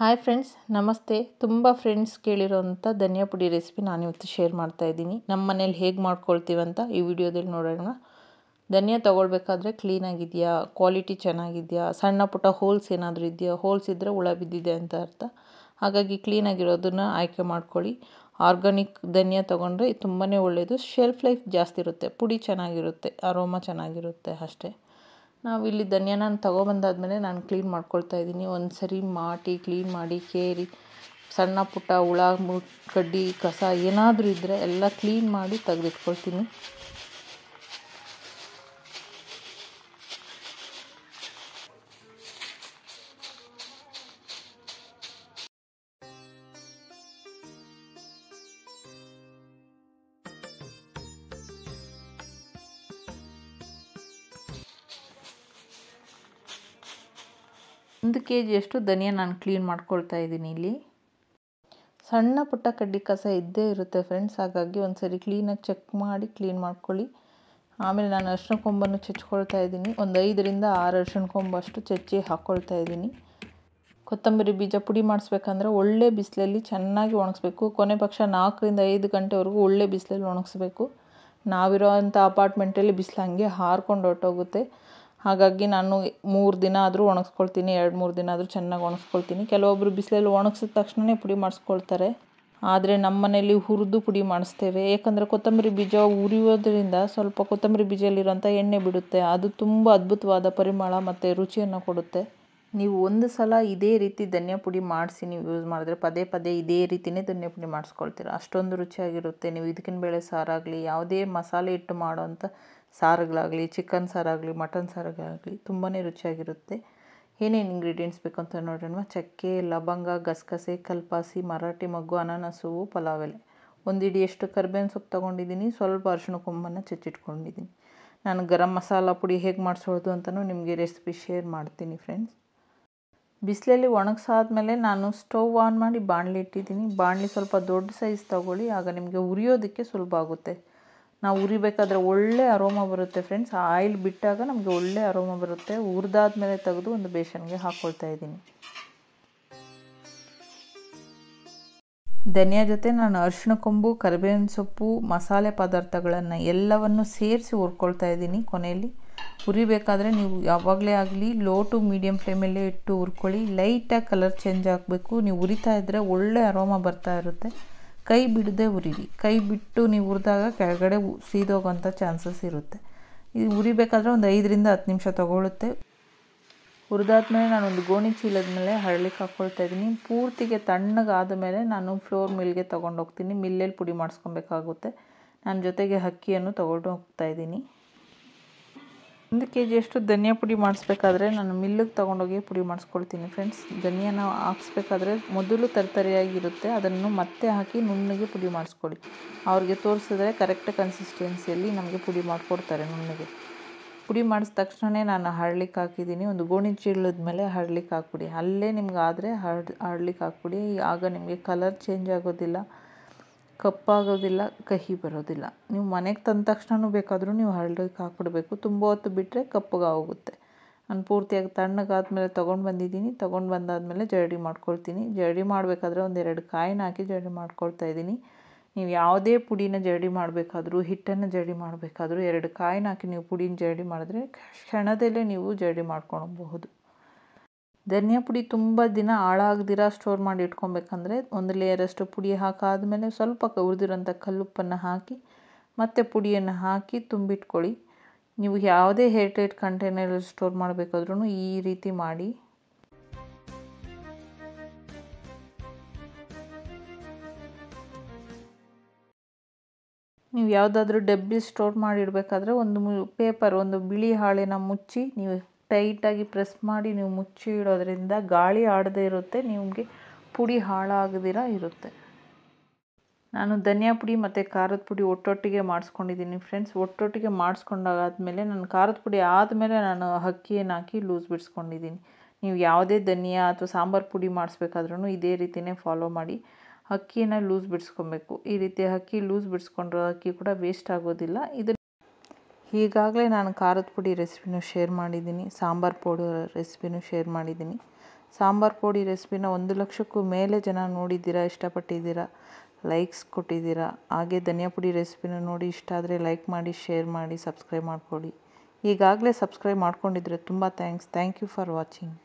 hi friends ನಮಸ್ತೆ ತುಂಬ friends ಕೇಳಿರೋಂಥ ಧನಿಯಾ ಪುಡಿ ರೆಸಿಪಿ ನಾನು ಇವತ್ತು ಶೇರ್ ಮಾಡ್ತಾಯಿದ್ದೀನಿ ನಮ್ಮ ಮನೇಲಿ ಹೇಗೆ ಮಾಡ್ಕೊಳ್ತೀವಂತ ಈ ವಿಡಿಯೋದಲ್ಲಿ ನೋಡೋಣ ಧನಿಯಾ ತೊಗೊಳ್ಬೇಕಾದ್ರೆ ಕ್ಲೀನಾಗಿದೆಯಾ ಕ್ವಾಲಿಟಿ ಚೆನ್ನಾಗಿದೆಯಾ ಸಣ್ಣ ಪುಟ್ಟ ಹೋಲ್ಸ್ ಏನಾದರೂ ಇದೆಯಾ ಹೋಲ್ಸ್ ಇದ್ದರೆ ಹುಳ ಬಿದ್ದಿದೆ ಅಂತ ಅರ್ಥ ಹಾಗಾಗಿ ಕ್ಲೀನಾಗಿರೋದನ್ನು ಆಯ್ಕೆ ಮಾಡ್ಕೊಳ್ಳಿ ಆರ್ಗಾನಿಕ್ ಧನಿಯಾ ತೊಗೊಂಡ್ರೆ ತುಂಬಾ ಒಳ್ಳೆಯದು ಶೆಲ್ಫ್ ಲೈಫ್ ಜಾಸ್ತಿ ಇರುತ್ತೆ ಪುಡಿ ಚೆನ್ನಾಗಿರುತ್ತೆ ಅರೋಮಾ ಚೆನ್ನಾಗಿರುತ್ತೆ ಅಷ್ಟೇ ನಾವು ಇಲ್ಲಿ ನಾನು ಮೇಲೆ ನಾನು ಕ್ಲೀನ್ ಮಾಡ್ಕೊಳ್ತಾ ಇದ್ದೀನಿ ಒಂದು ಸರಿ ಮಾಟಿ ಕ್ಲೀನ್ ಮಾಡಿ ಕೇರಿ ಸಣ್ಣ ಪುಟ್ಟ ಹುಳ ಕಡ್ಡಿ ಕಸ ಏನಾದರೂ ಇದ್ದರೆ ಎಲ್ಲ ಕ್ಲೀನ್ ಮಾಡಿ ತೆಗೆದಿಟ್ಕೊಳ್ತೀನಿ ಒಂದು ಕೆ ಜಿಯಷ್ಟು ಧನಿಯಾ ನಾನು ಕ್ಲೀನ್ ಮಾಡ್ಕೊಳ್ತಾ ಇದ್ದೀನಿ ಇಲ್ಲಿ ಸಣ್ಣ ಪುಟ್ಟ ಕಡ್ಡಿ ಕಸ ಇದ್ದೇ ಇರುತ್ತೆ ಫ್ರೆಂಡ್ಸ್ ಹಾಗಾಗಿ ಒಂದು ಸರಿ ಕ್ಲೀನಾಗಿ ಚೆಕ್ ಮಾಡಿ ಕ್ಲೀನ್ ಮಾಡ್ಕೊಳ್ಳಿ ಆಮೇಲೆ ನಾನು ಅರಿಶಿನ ಕೊಂಬನ್ನು ಚಚ್ಕೊಳ್ತಾ ಇದ್ದೀನಿ ಒಂದು ಐದರಿಂದ ಆರು ಅರಿಶಿನ ಕೊಂಬಷ್ಟು ಚಚ್ಚಿ ಹಾಕ್ಕೊಳ್ತಾ ಇದ್ದೀನಿ ಕೊತ್ತಂಬರಿ ಬೀಜ ಪುಡಿ ಮಾಡಿಸ್ಬೇಕಂದ್ರೆ ಒಳ್ಳೆ ಬಿಸಿಲಲ್ಲಿ ಚೆನ್ನಾಗಿ ಒಣಗಿಸ್ಬೇಕು ಕೊನೆ ಪಕ್ಷ ನಾಲ್ಕರಿಂದ ಐದು ಗಂಟೆವರೆಗೂ ಒಳ್ಳೆ ಬಿಸಿಲಲ್ಲಿ ಒಣಗಿಸ್ಬೇಕು ನಾವಿರೋ ಅಂಥ ಅಪಾರ್ಟ್ಮೆಂಟಲ್ಲಿ ಬಿಸಿಲು ಹಂಗೆ ಹಾರ್ಕೊಂಡು ಹೊರಟೋಗುತ್ತೆ ಹಾಗಾಗಿ ನಾನು ಮೂರು ದಿನ ಆದರೂ ಒಣಗಿಸ್ಕೊಳ್ತೀನಿ ಎರಡು ಮೂರು ದಿನ ಆದರೂ ಚೆನ್ನಾಗಿ ಒಣಗಿಸ್ಕೊಳ್ತೀನಿ ಕೆಲವೊಬ್ಬರು ಬಿಸಿಲಲ್ಲಿ ಒಣಗಿಸಿದ ತಕ್ಷಣನೇ ಪುಡಿ ಮಾಡಿಸ್ಕೊಳ್ತಾರೆ ಆದರೆ ನಮ್ಮ ಮನೆಯಲ್ಲಿ ಹುರಿದು ಪುಡಿ ಮಾಡಿಸ್ತೇವೆ ಏಕೆಂದರೆ ಕೊತ್ತಂಬರಿ ಬೀಜ ಉರಿಯೋದ್ರಿಂದ ಸ್ವಲ್ಪ ಕೊತ್ತಂಬರಿ ಬೀಜಲ್ಲಿರುವಂಥ ಎಣ್ಣೆ ಬಿಡುತ್ತೆ ಅದು ತುಂಬ ಅದ್ಭುತವಾದ ಪರಿಮಳ ಮತ್ತು ರುಚಿಯನ್ನು ಕೊಡುತ್ತೆ ನೀವು ಒಂದು ಸಲ ಇದೇ ರೀತಿ ಧನಿಯಾ ಪುಡಿ ಮಾಡಿಸಿ ನೀವು ಯೂಸ್ ಮಾಡಿದ್ರೆ ಪದೇ ಪದೇ ಇದೇ ರೀತಿಯೇ ಧನಿಯಾ ಪುಡಿ ಮಾಡಿಸ್ಕೊಳ್ತೀರ ಅಷ್ಟೊಂದು ರುಚಿಯಾಗಿರುತ್ತೆ ನೀವು ಇದಕ್ಕಿನ ಬೇಳೆ ಸಾರಾಗಲಿ ಯಾವುದೇ ಮಸಾಲೆ ಇಟ್ಟು ಮಾಡೋವಂಥ ಸಾರುಗಳಾಗಲಿ ಚಿಕನ್ ಸಾರಾಗಲಿ ಮಟನ್ ಸಾರುಗಳಾಗಲಿ ತುಂಬಾ ರುಚಿಯಾಗಿರುತ್ತೆ ಏನೇನು ಇಂಗ್ರೀಡಿಯೆಂಟ್ಸ್ ಬೇಕಂತ ನೋಡ್ರಿ ಚಕ್ಕೆ ಲವಂಗ ಗಸಗಸೆ ಕಲ್ಪಾಸಿ ಮರಾಠಿ ಮಗ್ಗು ಅನಾನಸು ಪಲಾವೆಲೆ ಪಲಾವ್ ಎಲೆ ಎಷ್ಟು ಕರ್ಬೇನ ಕರ್ಬೇವಿನ ಸೊಪ್ಪು ತೊಗೊಂಡಿದ್ದೀನಿ ಸ್ವಲ್ಪ ಅರಿಶಿನ ಕೊಂಬನ್ನು ಚಚ್ಚಿಟ್ಕೊಂಡಿದ್ದೀನಿ ನಾನು ಗರಂ ಮಸಾಲ ಪುಡಿ ಹೇಗೆ ಮಾಡಿಸೋದು ಅಂತಲೂ ನಿಮಗೆ ರೆಸಿಪಿ ಶೇರ್ ಮಾಡ್ತೀನಿ ಫ್ರೆಂಡ್ಸ್ ಬಿಸಿಲಲ್ಲಿ ಒಣಗಿಸಾದ್ಮೇಲೆ ನಾನು ಸ್ಟವ್ ಆನ್ ಮಾಡಿ ಬಾಣಲಿ ಇಟ್ಟಿದ್ದೀನಿ ಬಾಣಲಿ ಸ್ವಲ್ಪ ದೊಡ್ಡ ಸೈಜ್ ತೊಗೊಳ್ಳಿ ಆಗ ನಿಮಗೆ ಉರಿಯೋದಕ್ಕೆ ಸುಲಭ ಆಗುತ್ತೆ ನಾವು ಉರಿಬೇಕಾದ್ರೆ ಒಳ್ಳೆ ಅರೋಮ ಬರುತ್ತೆ ಫ್ರೆಂಡ್ಸ್ ಆಯಿಲ್ ಬಿಟ್ಟಾಗ ನಮಗೆ ಒಳ್ಳೆ ಅರೋಮ ಬರುತ್ತೆ ಹುರಿದಾದ್ಮೇಲೆ ತೆಗೆದು ಒಂದು ಬೇಷನ್ಗೆ ಹಾಕ್ಕೊಳ್ತಾ ಇದ್ದೀನಿ ಧನಿಯಾ ಜೊತೆ ನಾನು ಅರಿಶಿಣ ಕೊಂಬು ಕರಿಬೇವಿನ ಸೊಪ್ಪು ಮಸಾಲೆ ಪದಾರ್ಥಗಳನ್ನು ಎಲ್ಲವನ್ನು ಸೇರಿಸಿ ಹುರ್ಕೊಳ್ತಾ ಇದ್ದೀನಿ ಕೊನೆಯಲ್ಲಿ ಹುರಿಬೇಕಾದ್ರೆ ನೀವು ಯಾವಾಗಲೇ ಆಗಲಿ ಲೋ ಟು ಮೀಡಿಯಮ್ ಫ್ಲೇಮಲ್ಲೇ ಇಟ್ಟು ಹುರ್ಕೊಳ್ಳಿ ಲೈಟಾಗಿ ಕಲರ್ ಚೇಂಜ್ ಆಗಬೇಕು ನೀವು ಹುರಿತಾ ಇದ್ದರೆ ಒಳ್ಳೆ ಅರೋಮ ಬರ್ತಾ ಇರುತ್ತೆ ಕೈ ಬಿಡದೆ ಉರಿರಿ ಕೈ ಬಿಟ್ಟು ನೀವು ಹುರಿದಾಗ ಕೆಳಗಡೆ ಸೀದೋಗೋಂಥ ಚಾನ್ಸಸ್ ಇರುತ್ತೆ ಇದು ಉರಿಬೇಕಾದ್ರೆ ಒಂದು ಐದರಿಂದ ಹತ್ತು ನಿಮಿಷ ತಗೊಳ್ಳುತ್ತೆ ಹುರಿದಾದ್ಮೇಲೆ ನಾನೊಂದು ಗೋಣಿ ಚೀಲದ ಮೇಲೆ ಹರಳಿಕ್ಕೆ ಹಾಕ್ಕೊಳ್ತಾ ಇದ್ದೀನಿ ಪೂರ್ತಿಗೆ ತಣ್ಣಗಾದ ಮೇಲೆ ನಾನು ಫ್ಲೋರ್ ಮಿಲ್ಗೆ ತೊಗೊಂಡೋಗ್ತೀನಿ ಮಿಲ್ಲಲ್ಲಿ ಪುಡಿ ಮಾಡಿಸ್ಕೊಬೇಕಾಗುತ್ತೆ ನಾನು ಜೊತೆಗೆ ಅಕ್ಕಿಯನ್ನು ತೊಗೊಂಡು ಹೋಗ್ತಾ ಇದ್ದೀನಿ ಒಂದು ಕೆ ಜಿಯಷ್ಟು ಧನಿಯಾ ಪುಡಿ ಮಾಡಿಸ್ಬೇಕಾದ್ರೆ ನಾನು ಮಿಲ್ಲಿಗೆ ತೊಗೊಂಡೋಗಿ ಪುಡಿ ಮಾಡಿಸ್ಕೊಳ್ತೀನಿ ಫ್ರೆಂಡ್ಸ್ ಧನಿಯಾನ ಹಾಕ್ಸ್ಬೇಕಾದ್ರೆ ಮೊದಲು ತರತರಿಯಾಗಿರುತ್ತೆ ಅದನ್ನು ಮತ್ತೆ ಹಾಕಿ ನುಣ್ಣಗೆ ಪುಡಿ ಮಾಡಿಸ್ಕೊಳ್ಳಿ ಅವ್ರಿಗೆ ತೋರಿಸಿದ್ರೆ ಕರೆಕ್ಟ್ ಕನ್ಸಿಸ್ಟೆನ್ಸಿಯಲ್ಲಿ ನಮಗೆ ಪುಡಿ ಮಾಡಿಕೊಡ್ತಾರೆ ನುಣ್ಣಗೆ ಪುಡಿ ಮಾಡಿದ ತಕ್ಷಣವೇ ನಾನು ಹರ್ಳಿಕ್ಕೆ ಹಾಕಿದ್ದೀನಿ ಒಂದು ಗೋಣಿ ಚೀಲದ ಮೇಲೆ ಹರ್ಳಿಕ್ಕೆ ಹಾಕ್ಬಿಡಿ ಅಲ್ಲೇ ನಿಮ್ಗೆ ಆದರೆ ಹರ್ಲಿಕ್ಕೆ ಹರ್ಳಿಕ್ಕೆ ಹಾಕ್ಬಿಡಿ ಆಗ ನಿಮಗೆ ಕಲರ್ ಚೇಂಜ್ ಆಗೋದಿಲ್ಲ ಕಪ್ಪಾಗೋದಿಲ್ಲ ಕಹಿ ಬರೋದಿಲ್ಲ ನೀವು ಮನೆಗೆ ತಂದ ತಕ್ಷಣವೂ ಬೇಕಾದರೂ ನೀವು ಹರ್ಳಿಗೆ ಹಾಕ್ಬಿಡ್ಬೇಕು ತುಂಬ ಹೊತ್ತು ಬಿಟ್ಟರೆ ಕಪ್ಪಗೆ ಹೋಗುತ್ತೆ ನಾನು ಪೂರ್ತಿಯಾಗಿ ತಣ್ಣಗಾದ್ಮೇಲೆ ತೊಗೊಂಡು ಬಂದಿದ್ದೀನಿ ತೊಗೊಂಡು ಬಂದಾದಮೇಲೆ ಜರಡಿ ಮಾಡ್ಕೊಳ್ತೀನಿ ಜರಡಿ ಮಾಡಬೇಕಾದ್ರೆ ಒಂದೆರಡು ಕಾಯಿನ ಹಾಕಿ ಜರಡಿ ಮಾಡ್ಕೊಳ್ತಾ ಇದ್ದೀನಿ ನೀವು ಯಾವುದೇ ಪುಡಿನ ಜರಡಿ ಮಾಡಬೇಕಾದ್ರೂ ಹಿಟ್ಟನ್ನು ಜರಡಿ ಮಾಡಬೇಕಾದ್ರೂ ಎರಡು ಕಾಯಿನ ಹಾಕಿ ನೀವು ಪುಡಿನ ಜರಡಿ ಮಾಡಿದ್ರೆ ಕ್ಷಣದಲ್ಲೇ ನೀವು ಜರಡಿ ಮಾಡ್ಕೊಳಬಹುದು ಧನಿಯಾ ಪುಡಿ ತುಂಬ ದಿನ ಹಾಳಾಗದಿರ ಸ್ಟೋರ್ ಮಾಡಿ ಇಟ್ಕೊಬೇಕಂದ್ರೆ ಒಂದು ಲೇಯರಷ್ಟು ಪುಡಿ ಹಾಕಾದಮೇಲೆ ಸ್ವಲ್ಪ ಉರಿದಿರೋಂಥ ಕಲ್ಲುಪ್ಪನ್ನು ಹಾಕಿ ಮತ್ತೆ ಪುಡಿಯನ್ನು ಹಾಕಿ ತುಂಬಿಟ್ಕೊಳ್ಳಿ ನೀವು ಯಾವುದೇ ಹೇರ್ಟೈಟ್ ಕಂಟೈನರಲ್ಲಿ ಸ್ಟೋರ್ ಮಾಡಬೇಕಾದ್ರೂ ಈ ರೀತಿ ಮಾಡಿ ನೀವು ಯಾವುದಾದ್ರೂ ಡಬ್ಬಿ ಸ್ಟೋರ್ ಮಾಡಿಡಬೇಕಾದ್ರೆ ಒಂದು ಪೇಪರ್ ಒಂದು ಬಿಳಿ ಹಾಳೆನ ಮುಚ್ಚಿ ನೀವು ಟೈಟಾಗಿ ಪ್ರೆಸ್ ಮಾಡಿ ನೀವು ಮುಚ್ಚಿ ಇಡೋದ್ರಿಂದ ಗಾಳಿ ಆಡದೇ ಇರುತ್ತೆ ನಿಮಗೆ ಪುಡಿ ಹಾಳಾಗದಿರ ಇರುತ್ತೆ ನಾನು ಧನಿಯಾ ಪುಡಿ ಮತ್ತು ಖಾರದ ಪುಡಿ ಒಟ್ಟೊಟ್ಟಿಗೆ ಮಾಡಿಸ್ಕೊಂಡಿದ್ದೀನಿ ಫ್ರೆಂಡ್ಸ್ ಒಟ್ಟೊಟ್ಟಿಗೆ ಮೇಲೆ ನಾನು ಖಾರದ ಪುಡಿ ಆದಮೇಲೆ ನಾನು ಅಕ್ಕಿಯನ್ನು ಹಾಕಿ ಲೂಸ್ ಬಿಡಿಸ್ಕೊಂಡಿದ್ದೀನಿ ನೀವು ಯಾವುದೇ ಧನಿಯಾ ಅಥವಾ ಸಾಂಬಾರು ಪುಡಿ ಮಾಡಿಸ್ಬೇಕಾದ್ರೂ ಇದೇ ರೀತಿಯೇ ಫಾಲೋ ಮಾಡಿ ಅಕ್ಕಿನ ಲೂಸ್ ಬಿಡಿಸ್ಕೊಬೇಕು ಈ ರೀತಿ ಅಕ್ಕಿ ಲೂಸ್ ಬಿಡಿಸ್ಕೊಂಡ್ರೆ ಅಕ್ಕಿ ಕೂಡ ವೇಸ್ಟ್ ಆಗೋದಿಲ್ಲ ಇದು ಈಗಾಗಲೇ ನಾನು ಖಾರದ ಪುಡಿ ರೆಸಿಪಿನೂ ಶೇರ್ ಮಾಡಿದ್ದೀನಿ ಸಾಂಬಾರು ಪೌಡಿ ರೆಸಿಪಿನೂ ಶೇರ್ ಮಾಡಿದ್ದೀನಿ ಸಾಂಬಾರ್ ಪುಡಿ ರೆಸಿಪಿನ ಒಂದು ಲಕ್ಷಕ್ಕೂ ಮೇಲೆ ಜನ ನೋಡಿದ್ದೀರಾ ಇಷ್ಟಪಟ್ಟಿದ್ದೀರಾ ಲೈಕ್ಸ್ ಕೊಟ್ಟಿದ್ದೀರಾ ಹಾಗೆ ಧನಿಯಾ ಪುಡಿ ರೆಸಿಪಿನ ನೋಡಿ ಇಷ್ಟ ಆದರೆ ಲೈಕ್ ಮಾಡಿ ಶೇರ್ ಮಾಡಿ ಸಬ್ಸ್ಕ್ರೈಬ್ ಮಾಡಿಕೊಡಿ ಈಗಾಗಲೇ ಸಬ್ಸ್ಕ್ರೈಬ್ ಮಾಡ್ಕೊಂಡಿದ್ರೆ ತುಂಬ thanks thank you for watching